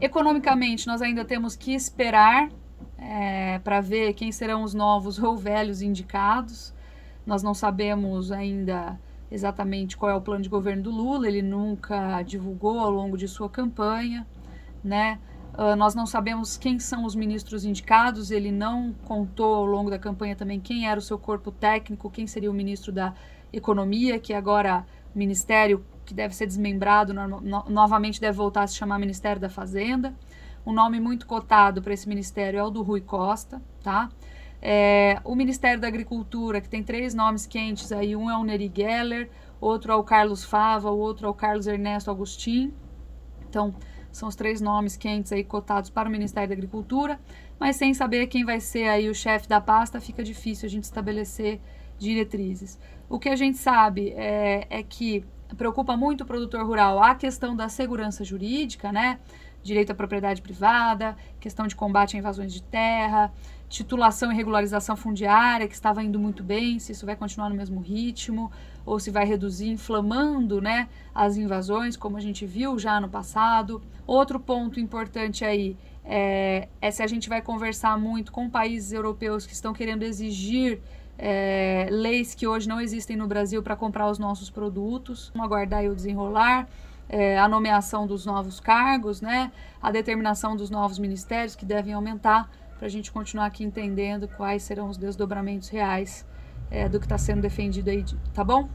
Economicamente, nós ainda temos que esperar é, para ver quem serão os novos ou velhos indicados. Nós não sabemos ainda exatamente qual é o plano de governo do Lula, ele nunca divulgou ao longo de sua campanha, né? Uh, nós não sabemos quem são os ministros indicados, ele não contou ao longo da campanha também quem era o seu corpo técnico, quem seria o ministro da Economia, que agora Ministério que deve ser desmembrado, no, no, novamente deve voltar a se chamar Ministério da Fazenda. Um nome muito cotado para esse ministério é o do Rui Costa, tá? É, o Ministério da Agricultura, que tem três nomes quentes aí, um é o Neri Geller, outro é o Carlos Fava, o outro é o Carlos Ernesto Agostinho. Então, são os três nomes quentes aí cotados para o Ministério da Agricultura, mas sem saber quem vai ser aí o chefe da pasta, fica difícil a gente estabelecer diretrizes. O que a gente sabe é, é que preocupa muito o produtor rural a questão da segurança jurídica, né? Direito à propriedade privada, questão de combate a invasões de terra, titulação e regularização fundiária, que estava indo muito bem, se isso vai continuar no mesmo ritmo, ou se vai reduzir, inflamando né, as invasões, como a gente viu já no passado. Outro ponto importante aí é, é se a gente vai conversar muito com países europeus que estão querendo exigir é, leis que hoje não existem no Brasil para comprar os nossos produtos. Vamos aguardar o desenrolar. É, a nomeação dos novos cargos, né? a determinação dos novos ministérios que devem aumentar, para a gente continuar aqui entendendo quais serão os desdobramentos reais é, do que está sendo defendido aí, tá bom?